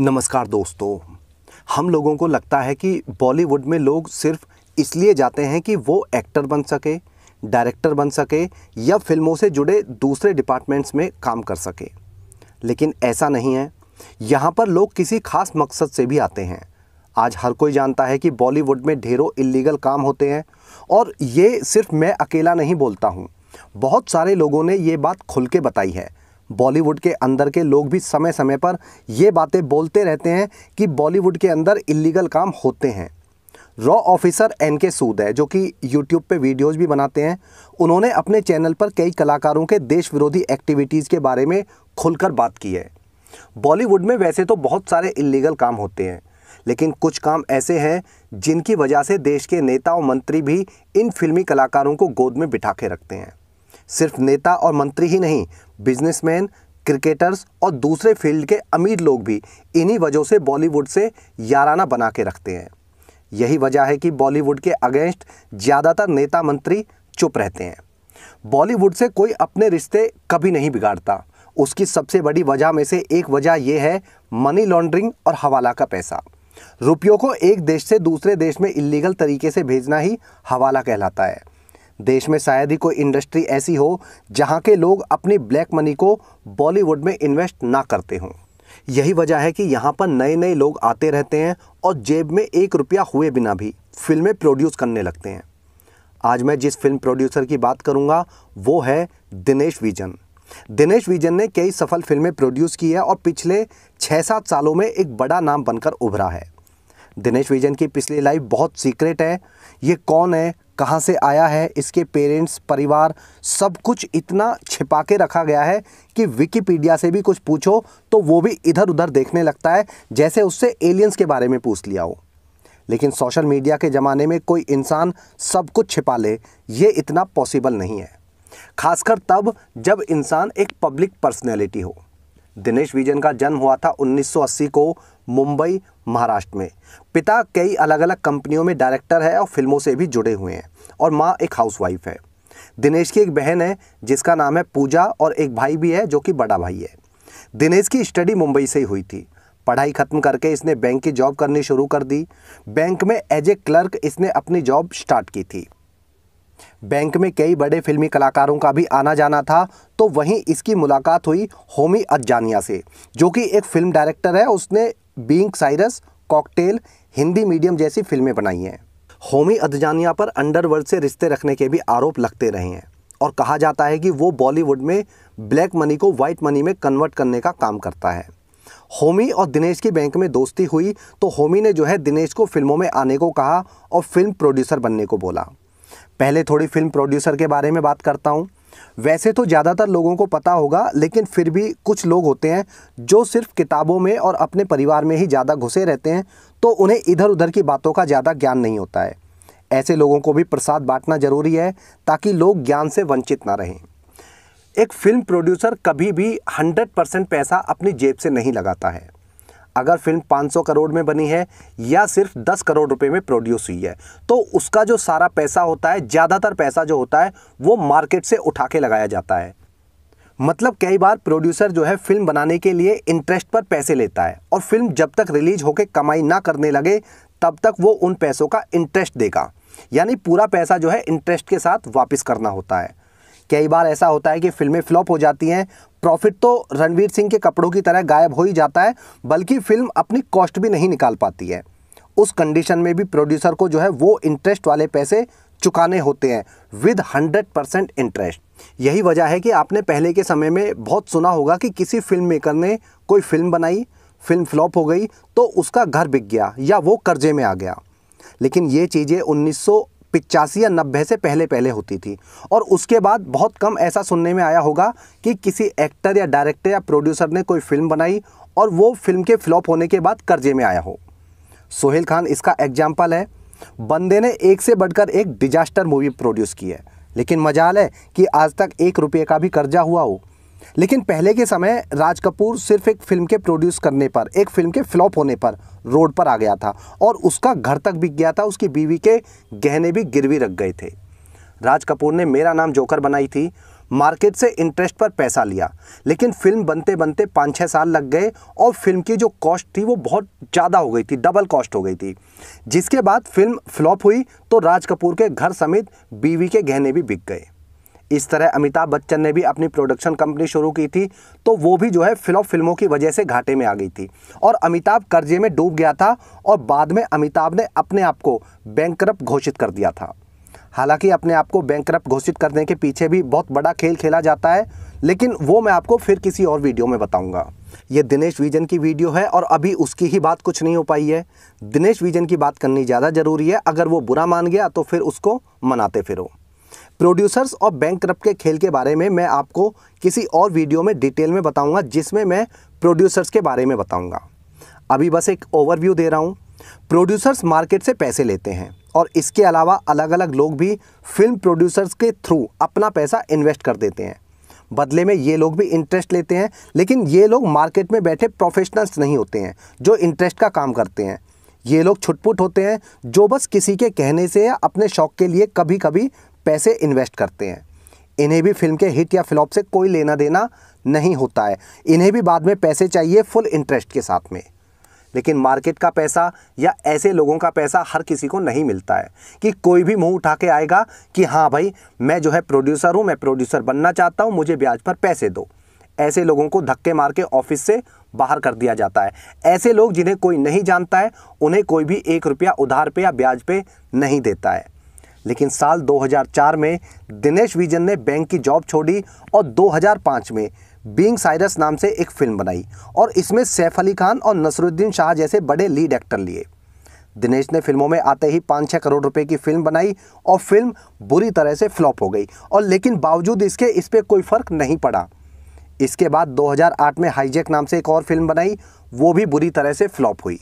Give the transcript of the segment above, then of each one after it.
नमस्कार दोस्तों हम लोगों को लगता है कि बॉलीवुड में लोग सिर्फ इसलिए जाते हैं कि वो एक्टर बन सके डायरेक्टर बन सके या फिल्मों से जुड़े दूसरे डिपार्टमेंट्स में काम कर सके लेकिन ऐसा नहीं है यहाँ पर लोग किसी खास मकसद से भी आते हैं आज हर कोई जानता है कि बॉलीवुड में ढेरों इलीगल काम होते हैं और ये सिर्फ मैं अकेला नहीं बोलता हूँ बहुत सारे लोगों ने ये बात खुल के बताई है बॉलीवुड के अंदर के लोग भी समय समय पर ये बातें बोलते रहते हैं कि बॉलीवुड के अंदर इलीगल काम होते हैं रॉ ऑफिसर एन के सूद है जो कि यूट्यूब पे वीडियोस भी बनाते हैं उन्होंने अपने चैनल पर कई कलाकारों के देश विरोधी एक्टिविटीज़ के बारे में खुलकर बात की है बॉलीवुड में वैसे तो बहुत सारे इलीगल काम होते हैं लेकिन कुछ काम ऐसे हैं जिनकी वजह से देश के नेता और मंत्री भी इन फिल्मी कलाकारों को गोद में बिठा के रखते हैं सिर्फ नेता और मंत्री ही नहीं बिजनेसमैन क्रिकेटर्स और दूसरे फील्ड के अमीर लोग भी इन्हीं वजहों से बॉलीवुड से याराना बना के रखते हैं यही वजह है कि बॉलीवुड के अगेंस्ट ज़्यादातर नेता मंत्री चुप रहते हैं बॉलीवुड से कोई अपने रिश्ते कभी नहीं बिगाड़ता उसकी सबसे बड़ी वजह में से एक वजह यह है मनी लॉन्ड्रिंग और हवाला का पैसा रुपयों को एक देश से दूसरे देश में इलीगल तरीके से भेजना ही हवाला कहलाता है देश में शायद ही कोई इंडस्ट्री ऐसी हो जहां के लोग अपनी ब्लैक मनी को बॉलीवुड में इन्वेस्ट ना करते हों यही वजह है कि यहाँ पर नए नए लोग आते रहते हैं और जेब में एक रुपया हुए बिना भी फिल्में प्रोड्यूस करने लगते हैं आज मैं जिस फिल्म प्रोड्यूसर की बात करूँगा वो है दिनेश विजन दिनेश विजन ने कई सफल फिल्में प्रोड्यूस की है और पिछले छः सात सालों में एक बड़ा नाम बनकर उभरा है दिनेश विजन की पिछली लाइफ बहुत सीक्रेट है ये कौन है कहाँ से आया है इसके पेरेंट्स परिवार सब कुछ इतना छिपा के रखा गया है कि विकीपीडिया से भी कुछ पूछो तो वो भी इधर उधर देखने लगता है जैसे उससे एलियंस के बारे में पूछ लिया हो लेकिन सोशल मीडिया के ज़माने में कोई इंसान सब कुछ छिपा ले ये इतना पॉसिबल नहीं है खासकर तब जब इंसान एक पब्लिक पर्सनैलिटी हो दिनेश विजन का जन्म हुआ था 1980 को मुंबई महाराष्ट्र में पिता कई अलग अलग कंपनियों में डायरेक्टर है और फिल्मों से भी जुड़े हुए हैं और माँ एक हाउसवाइफ है दिनेश की एक बहन है जिसका नाम है पूजा और एक भाई भी है जो कि बड़ा भाई है दिनेश की स्टडी मुंबई से ही हुई थी पढ़ाई खत्म करके इसने बैंक की जॉब करनी शुरू कर दी बैंक में एज ए क्लर्क इसने अपनी जॉब स्टार्ट की थी बैंक में कई बड़े फिल्मी कलाकारों का भी आना जाना था तो वहीं इसकी मुलाकात हुई होमी अज्जानिया से जो कि एक फिल्म डायरेक्टर है उसने being Cyrus cocktail Hindi medium जैसी फिल्में बनाई हैं होमी अदजानिया पर अंडरवर्ल्ड से रिश्ते रखने के भी आरोप लगते रहे हैं और कहा जाता है कि वो बॉलीवुड में ब्लैक मनी को वाइट मनी में कन्वर्ट करने का काम करता है होमी और दिनेश की बैंक में दोस्ती हुई तो होमी ने जो है दिनेश को फिल्मों में आने को कहा और फिल्म प्रोड्यूसर बनने को बोला पहले थोड़ी फिल्म प्रोड्यूसर के बारे में बात करता हूँ वैसे तो ज़्यादातर लोगों को पता होगा लेकिन फिर भी कुछ लोग होते हैं जो सिर्फ किताबों में और अपने परिवार में ही ज़्यादा घुसे रहते हैं तो उन्हें इधर उधर की बातों का ज़्यादा ज्ञान नहीं होता है ऐसे लोगों को भी प्रसाद बांटना ज़रूरी है ताकि लोग ज्ञान से वंचित ना रहें एक फिल्म प्रोड्यूसर कभी भी 100 परसेंट पैसा अपनी जेब से नहीं लगाता है अगर फिल्म 500 करोड़ में बनी है या सिर्फ 10 करोड़ रुपए में प्रोड्यूस हुई है तो उसका जो सारा पैसा होता है ज़्यादातर पैसा जो होता है वो मार्केट से उठा के लगाया जाता है मतलब कई बार प्रोड्यूसर जो है फिल्म बनाने के लिए इंटरेस्ट पर पैसे लेता है और फिल्म जब तक रिलीज होकर कमाई ना करने लगे तब तक वो उन पैसों का इंटरेस्ट देगा यानी पूरा पैसा जो है इंटरेस्ट के साथ वापस करना होता है कई बार ऐसा होता है कि फिल्में फ्लॉप हो जाती हैं प्रॉफिट तो रणवीर सिंह के कपड़ों की तरह गायब हो ही जाता है बल्कि फिल्म अपनी कॉस्ट भी नहीं निकाल पाती है उस कंडीशन में भी प्रोड्यूसर को जो है वो इंटरेस्ट वाले पैसे चुकाने होते हैं विद हंड्रेड परसेंट इंटरेस्ट यही वजह है कि आपने पहले के समय में बहुत सुना होगा कि किसी फिल्म मेकर ने कोई फिल्म बनाई फिल्म फ्लॉप हो गई तो उसका घर बिक गया या वो कर्जे में आ गया लेकिन ये चीज़ें पिचासी या नब्बे से पहले पहले होती थी और उसके बाद बहुत कम ऐसा सुनने में आया होगा कि किसी एक्टर या डायरेक्टर या प्रोड्यूसर ने कोई फिल्म बनाई और वो फिल्म के फ्लॉप होने के बाद कर्जे में आया हो सोहेल खान इसका एग्जाम्पल है बंदे ने एक से बढ़कर एक डिजास्टर मूवी प्रोड्यूस की है लेकिन मजाल है कि आज तक एक रुपये का भी कर्जा हुआ हो लेकिन पहले के समय राज कपूर सिर्फ एक फिल्म के प्रोड्यूस करने पर एक फिल्म के फ्लॉप होने पर रोड पर आ गया था और उसका घर तक बिक गया था उसकी बीवी के गहने भी गिरवी रख गए थे राज कपूर ने मेरा नाम जोकर बनाई थी मार्केट से इंटरेस्ट पर पैसा लिया लेकिन फिल्म बनते बनते पाँच छः साल लग गए और फिल्म की जो कॉस्ट थी वो बहुत ज़्यादा हो गई थी डबल कॉस्ट हो गई थी जिसके बाद फिल्म फ्लॉप हुई तो राज कपूर के घर समेत बीवी के गहने भी बिक गए इस तरह अमिताभ बच्चन ने भी अपनी प्रोडक्शन कंपनी शुरू की थी तो वो भी जो है फ्लॉप फिल्मों की वजह से घाटे में आ गई थी और अमिताभ कर्जे में डूब गया था और बाद में अमिताभ ने अपने आप को बैंक घोषित कर दिया था हालांकि अपने आप को बैंक घोषित करने के पीछे भी बहुत बड़ा खेल खेला जाता है लेकिन वो मैं आपको फिर किसी और वीडियो में बताऊंगा ये दिनेश विजन की वीडियो है और अभी उसकी ही बात कुछ नहीं हो पाई है दिनेश विजन की बात करनी ज़्यादा ज़रूरी है अगर वो बुरा मान गया तो फिर उसको मनाते फिरो प्रोड्यूसर्स और बैंक करप्ट के खेल के बारे में मैं आपको किसी और वीडियो में डिटेल में बताऊंगा जिसमें मैं प्रोड्यूसर्स के बारे में बताऊंगा अभी बस एक ओवरव्यू दे रहा हूं प्रोड्यूसर्स मार्केट से पैसे लेते हैं और इसके अलावा अलग अलग लोग भी फिल्म प्रोड्यूसर्स के थ्रू अपना पैसा इन्वेस्ट कर देते हैं बदले में ये लोग भी इंटरेस्ट लेते हैं लेकिन ये लोग मार्केट में बैठे प्रोफेशनल्स नहीं होते हैं जो इंटरेस्ट का काम करते हैं ये लोग छुटपुट होते हैं जो बस किसी के कहने से या अपने शौक के लिए कभी कभी पैसे इन्वेस्ट करते हैं इन्हें भी फिल्म के हिट या फ्लॉप से कोई लेना देना नहीं होता है इन्हें भी बाद में पैसे चाहिए फुल इंटरेस्ट के साथ में लेकिन मार्केट का पैसा या ऐसे लोगों का पैसा हर किसी को नहीं मिलता है कि कोई भी मुंह उठा के आएगा कि हाँ भाई मैं जो है प्रोड्यूसर हूँ मैं प्रोड्यूसर बनना चाहता हूँ मुझे ब्याज पर पैसे दो ऐसे लोगों को धक्के मार के ऑफिस से बाहर कर दिया जाता है ऐसे लोग जिन्हें कोई नहीं जानता है उन्हें कोई भी एक रुपया उधार पे या ब्याज पे नहीं देता है लेकिन साल 2004 में दिनेश विजन ने बैंक की जॉब छोड़ी और 2005 में बींग साइरस नाम से एक फिल्म बनाई और इसमें सैफ अली खान और नसरुद्दीन शाह जैसे बड़े लीड एक्टर लिए दिनेश ने फिल्मों में आते ही पाँच छः करोड़ रुपए की फिल्म बनाई और फिल्म बुरी तरह से फ्लॉप हो गई और लेकिन बावजूद इसके इस पर कोई फ़र्क नहीं पड़ा इसके बाद 2008 में हाईजैक नाम से एक और फिल्म बनाई वो भी बुरी तरह से फ्लॉप हुई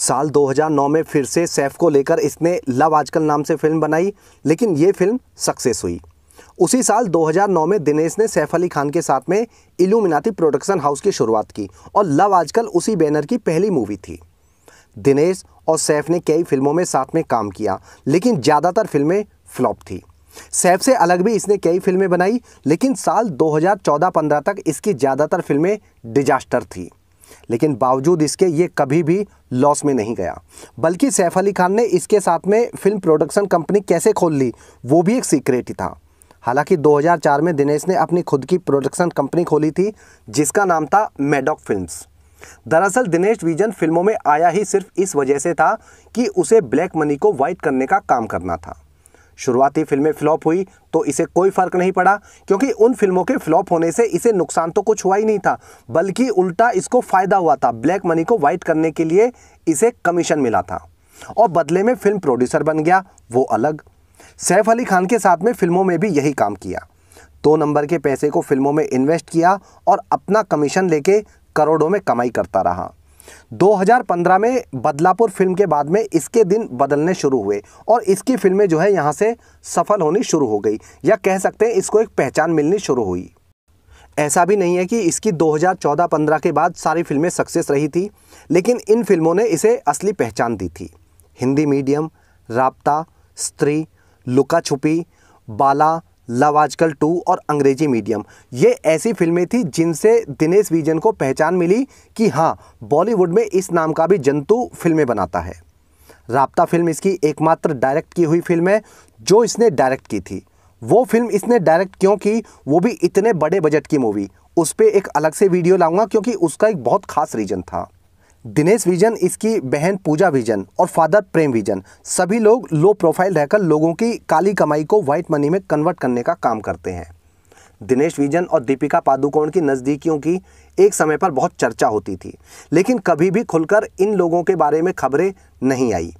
साल 2009 में फिर से सैफ को लेकर इसने लव आजकल नाम से फिल्म बनाई लेकिन ये फिल्म सक्सेस हुई उसी साल 2009 में दिनेश ने सैफ अली खान के साथ में इल्यूमिनाती प्रोडक्शन हाउस की शुरुआत की और लव आजकल उसी बैनर की पहली मूवी थी दिनेश और सैफ ने कई फिल्मों में साथ में काम किया लेकिन ज़्यादातर फिल्में फ्लॉप थी सैफ से अलग भी इसने कई फिल्में बनाई लेकिन साल 2014-15 तक इसकी ज़्यादातर फिल्में डिजास्टर थी लेकिन बावजूद इसके ये कभी भी लॉस में नहीं गया बल्कि सैफ अली खान ने इसके साथ में फिल्म प्रोडक्शन कंपनी कैसे खोल ली वो भी एक सीक्रेट ही था हालांकि 2004 में दिनेश ने अपनी खुद की प्रोडक्शन कंपनी खोली थी जिसका नाम था मेडॉक फिल्म्स दरअसल दिनेश विजन फिल्मों में आया ही सिर्फ इस वजह से था कि उसे ब्लैक मनी को वाइट करने का काम करना था शुरुआती फिल्में फ्लॉप हुई तो इसे कोई फर्क नहीं पड़ा क्योंकि उन फिल्मों के फ्लॉप होने से इसे नुकसान तो कुछ हुआ ही नहीं था बल्कि उल्टा इसको फ़ायदा हुआ था ब्लैक मनी को वाइट करने के लिए इसे कमीशन मिला था और बदले में फिल्म प्रोड्यूसर बन गया वो अलग सैफ अली खान के साथ में फिल्मों में भी यही काम किया दो नंबर के पैसे को फिल्मों में इन्वेस्ट किया और अपना कमीशन लेके करोड़ों में कमाई करता रहा 2015 में बदलापुर फिल्म के बाद में इसके दिन बदलने शुरू हुए और इसकी फिल्में जो है यहाँ से सफल होनी शुरू हो गई या कह सकते हैं इसको एक पहचान मिलनी शुरू हुई ऐसा भी नहीं है कि इसकी 2014-15 के बाद सारी फिल्में सक्सेस रही थी लेकिन इन फिल्मों ने इसे असली पहचान दी थी हिंदी मीडियम राबता स्त्री लुका छुपी बाला लव आजकल टू और अंग्रेजी मीडियम ये ऐसी फिल्में थी जिनसे दिनेश विजन को पहचान मिली कि हाँ बॉलीवुड में इस नाम का भी जंतु फिल्में बनाता है राबता फिल्म इसकी एकमात्र डायरेक्ट की हुई फिल्म है जो इसने डायरेक्ट की थी वो फिल्म इसने डायरेक्ट क्यों की वो भी इतने बड़े बजट की मूवी उस पर एक अलग से वीडियो लाऊंगा क्योंकि उसका एक बहुत खास रीज़न था दिनेश विजन इसकी बहन पूजा विजन और फादर प्रेम विजन सभी लोग लो प्रोफाइल रहकर लोगों की काली कमाई को वाइट मनी में कन्वर्ट करने का काम करते हैं दिनेश विजन और दीपिका पादुकोण की नज़दीकियों की एक समय पर बहुत चर्चा होती थी लेकिन कभी भी खुलकर इन लोगों के बारे में खबरें नहीं आई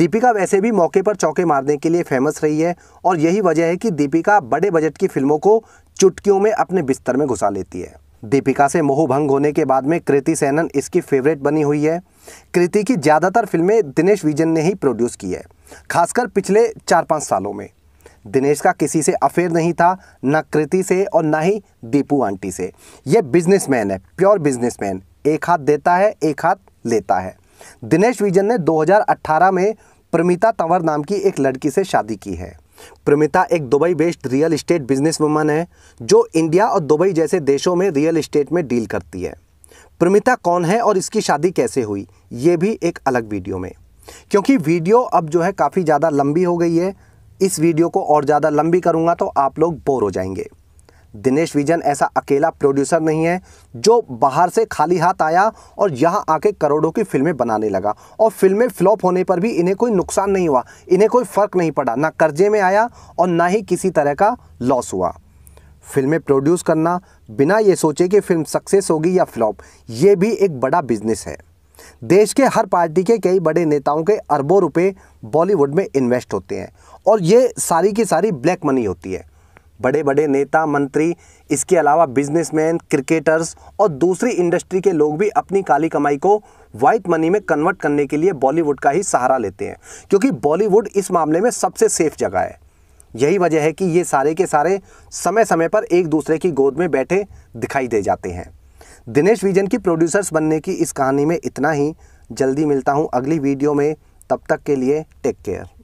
दीपिका वैसे भी मौके पर चौके मारने के लिए फेमस रही है और यही वजह है कि दीपिका बड़े बजट की फिल्मों को चुटकियों में अपने बिस्तर में घुसा लेती है दीपिका से मोहभंग होने के बाद में कृति सेनन इसकी फेवरेट बनी हुई है कृति की ज़्यादातर फिल्में दिनेश विजन ने ही प्रोड्यूस की है खासकर पिछले चार पाँच सालों में दिनेश का किसी से अफेयर नहीं था ना कृति से और ना ही दीपू आंटी से यह बिजनेसमैन है प्योर बिजनेसमैन एक हाथ देता है एक हाथ लेता है दिनेश विजन ने 2018 में प्रमिता तंवर नाम की एक लड़की से शादी की है प्रमिता एक Dubai based real estate business woman है जो इंडिया और दुबई जैसे देशों में रियल इस्टेट में डील करती है प्रमिता कौन है और इसकी शादी कैसे हुई ये भी एक अलग वीडियो में क्योंकि वीडियो अब जो है काफ़ी ज़्यादा लंबी हो गई है इस वीडियो को और ज़्यादा लंबी करूँगा तो आप लोग बोर हो जाएंगे दिनेश विजन ऐसा अकेला प्रोड्यूसर नहीं है जो बाहर से खाली हाथ आया और यहाँ आके करोड़ों की फिल्में बनाने लगा और फिल्में फ्लॉप होने पर भी इन्हें कोई नुकसान नहीं हुआ इन्हें कोई फ़र्क नहीं पड़ा ना कर्जे में आया और ना ही किसी तरह का लॉस हुआ फिल्में प्रोड्यूस करना बिना ये सोचे कि फिल्म सक्सेस होगी या फ्लॉप ये भी एक बड़ा बिजनेस है देश के हर पार्टी के कई बड़े नेताओं के अरबों रुपए बॉलीवुड में इन्वेस्ट होते हैं और ये सारी की सारी ब्लैक मनी होती है बड़े बड़े नेता मंत्री इसके अलावा बिजनेसमैन क्रिकेटर्स और दूसरी इंडस्ट्री के लोग भी अपनी काली कमाई को वाइट मनी में कन्वर्ट करने के लिए बॉलीवुड का ही सहारा लेते हैं क्योंकि बॉलीवुड इस मामले में सबसे सेफ जगह है यही वजह है कि ये सारे के सारे समय समय पर एक दूसरे की गोद में बैठे दिखाई दे जाते हैं दिनेश विजन की प्रोड्यूसर्स बनने की इस कहानी में इतना ही जल्दी मिलता हूँ अगली वीडियो में तब तक के लिए टेक केयर